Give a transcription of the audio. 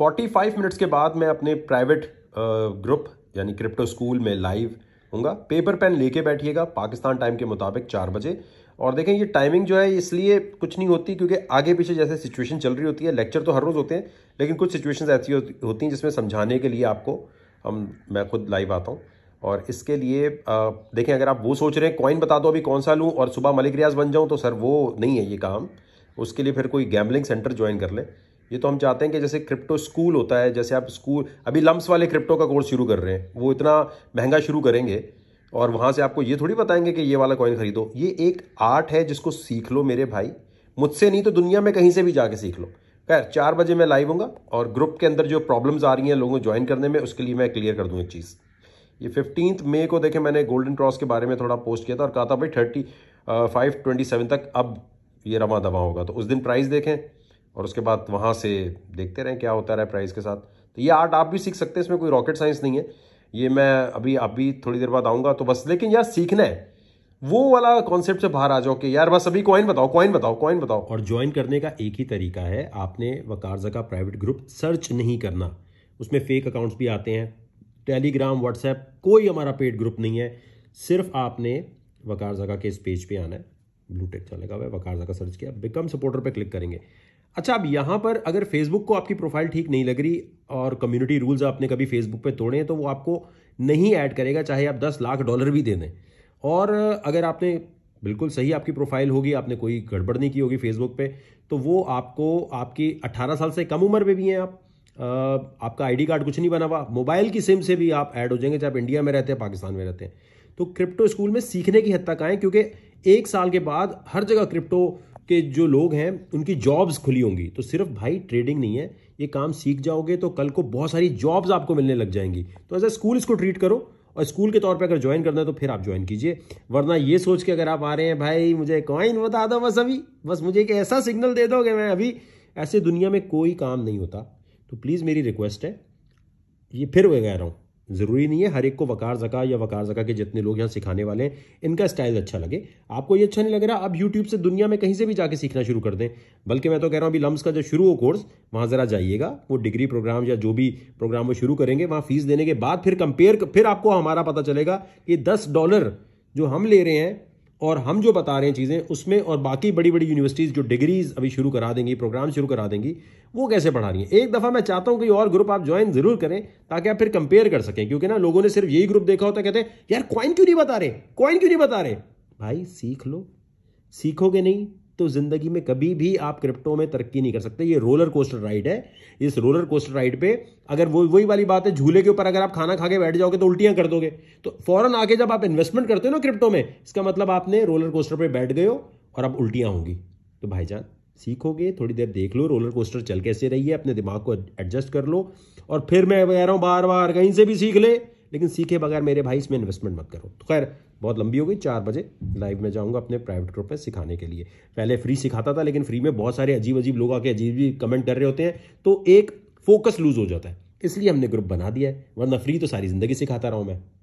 45 minutes के बाद मैं अपने प्राइवेट ग्रुप यानी क्रिप्टो स्कूल में लाइव होगा पेपर पेन लेके बैठिएगा पाकिस्तान टाइम के मुताबिक चार बजे और देखें ये टाइमिंग जो है इसलिए कुछ नहीं होती क्योंकि आगे पीछे जैसे सिचुएशन चल रही होती है लेक्चर तो हर रोज़ होते हैं लेकिन कुछ सिचुएशंस ऐसी होती हैं जिसमें समझाने के लिए आपको हम मैं खुद लाइव आता हूँ और इसके लिए आ, देखें अगर आप वो सोच रहे हैं कॉइन बता दो अभी कौन सा लूँ और सुबह मलिक रियाज बन जाऊँ तो सर वो नहीं है ये काम उसके लिए फिर कोई गैम्बलिंग सेंटर ज्वाइन कर लें ये तो हम चाहते हैं कि जैसे क्रिप्टो स्कूल होता है जैसे आप स्कूल अभी लम्स वाले क्रिप्टो का कोर्स शुरू कर रहे हैं वो इतना महंगा शुरू करेंगे और वहाँ से आपको ये थोड़ी बताएंगे कि ये वाला कॉइन खरीदो ये एक आर्ट है जिसको सीख लो मेरे भाई मुझसे नहीं तो दुनिया में कहीं से भी जाके सीख लो खैर चार बजे मैं लाइव हूँ और ग्रुप के अंदर जो प्रॉब्लम्स आ रही हैं लोगों को ज्वाइन करने में उसके लिए मैं क्लियर कर दूँ एक चीज़ ये फिफ्टींथ मे को देखें मैंने गोल्डन क्रॉस के बारे में थोड़ा पोस्ट किया था और कहा था भाई थर्टी फाइव ट्वेंटी सेवन तक अब ये रवा दवा होगा तो उस दिन प्राइस देखें और उसके बाद वहाँ से देखते रहें क्या होता रहा प्राइस के साथ तो ये आर्ट आप भी सीख सकते हैं इसमें कोई रॉकेट साइंस नहीं है ये मैं अभी अभी थोड़ी देर बाद आऊँगा तो बस लेकिन यार सीखना है वो वाला कॉन्सेप्ट से बाहर आ जाओ कि यार बस अभी कॉइन बताओ कॉइन बताओ कॉइन बताओ और ज्वाइन करने का एक ही तरीका है आपने वकारजा का प्राइवेट ग्रुप सर्च नहीं करना उसमें फेक अकाउंट्स भी आते हैं टेलीग्राम व्हाट्सएप कोई हमारा पेड ग्रुप नहीं है सिर्फ आपने वकारजा के इस पेज पे आना है ब्लू टेक चलेगा वह वकारजा जगह सर्च किया बिकम सपोर्टर पर क्लिक करेंगे अच्छा अब यहाँ पर अगर फेसबुक को आपकी प्रोफाइल ठीक नहीं लग रही और कम्युनिटी रूल्स आपने कभी फेसबुक पे तोड़े हैं तो वो आपको नहीं ऐड करेगा चाहे आप दस लाख डॉलर भी दे दें और अगर आपने बिल्कुल सही आपकी प्रोफाइल होगी आपने कोई गड़बड़ नहीं की होगी फेसबुक पे तो वो आपको आपकी 18 साल से कम उम्र में भी हैं आप आपका आईडी कार्ड कुछ नहीं बना हुआ मोबाइल की सिम से भी आप ऐड हो जाएंगे चाहे आप इंडिया में रहते हैं पाकिस्तान में रहते हैं तो क्रिप्टो स्कूल में सीखने की हद तक आएँ क्योंकि एक साल के बाद हर जगह क्रिप्टो के जो लोग हैं उनकी जॉब्स खुली होंगी तो सिर्फ भाई ट्रेडिंग नहीं है ये काम सीख जाओगे तो कल को बहुत सारी जॉब्स आपको मिलने लग जाएंगी तो एज अ स्कूल इसको ट्रीट करो और स्कूल के तौर पे अगर ज्वाइन करना है तो फिर आप ज्वाइन कीजिए वरना ये सोच के अगर आप आ रहे हैं भाई मुझे कॉइन बता दो बस अभी बस मुझे एक ऐसा सिग्नल दे दो मैं अभी ऐसे दुनिया में कोई काम नहीं होता तो प्लीज़ मेरी रिक्वेस्ट है ये फिर वह कह रहा हूँ ज़रूरी नहीं है हर एक को वकार जका या वकार जका के जितने लोग यहाँ सिखाने वाले हैं इनका स्टाइल अच्छा लगे आपको ये अच्छा नहीं लग रहा आप यूट्यूब से दुनिया में कहीं से भी जाके सीखना शुरू कर दें बल्कि मैं तो कह रहा हूँ अभी लम्स का जो शुरू हो कोर्स वहाँ ज़रा जाइएगा वो डिग्री प्रोग्राम या जो भी प्रोग्राम वो शुरू करेंगे वहाँ फीस देने के बाद फिर कंपेयर फिर आपको हमारा पता चलेगा कि दस डॉलर जो हम ले रहे हैं और हम जो बता रहे हैं चीज़ें उसमें और बाकी बड़ी बड़ी यूनिवर्सिटीज़ जो डिग्रीज़ अभी शुरू करा देंगी प्रोग्राम शुरू करा देंगी वो कैसे पढ़ा रही हैं एक दफ़ा मैं चाहता हूँ कि और ग्रुप आप ज्वाइन ज़रूर करें ताकि आप फिर कंपेयर कर सकें क्योंकि ना लोगों ने सिर्फ यही ग्रुप देखा होता कहते हैं यार कॉइन क्यों नहीं बता रहे कॉइन क्यों नहीं बता रहे भाई सीख लो सीखोगे नहीं तो ज़िंदगी में कभी भी आप क्रिप्टो में तरक्की नहीं कर सकते ये रोलर कोस्टर राइड है इस रोलर कोस्टर राइड पे अगर वो वही वाली बात है झूले के ऊपर अगर आप खाना खा के बैठ जाओगे तो उल्टियां कर दोगे तो फौरन आके जब आप इन्वेस्टमेंट करते हो ना क्रिप्टो में इसका मतलब आपने रोलर कोस्टर पर बैठ गए हो और अब उल्टियाँ होंगी तो भाईजान सीखोगे थोड़ी देर देख लो रोलर कोस्टर चल कैसे रही है अपने दिमाग को एडजस्ट कर लो और फिर मैं कह रहा हूँ बार बार कहीं से भी सीख ले लेकिन सीखे बगैर मेरे भाई इसमें इन्वेस्टमेंट मत करो तो खैर बहुत लंबी हो गई चार बजे लाइव में जाऊँगा अपने प्राइवेट ग्रुप में सिखाने के लिए पहले फ्री सिखाता था लेकिन फ्री में बहुत सारे अजीब अजीब लोग आके अजीब अजीब कमेंट कर रहे होते हैं तो एक फोकस लूज हो जाता है इसलिए हमने ग्रुप बना दिया है वरना फ्री तो सारी ज़िंदगी सिखाता रहा हूँ मैं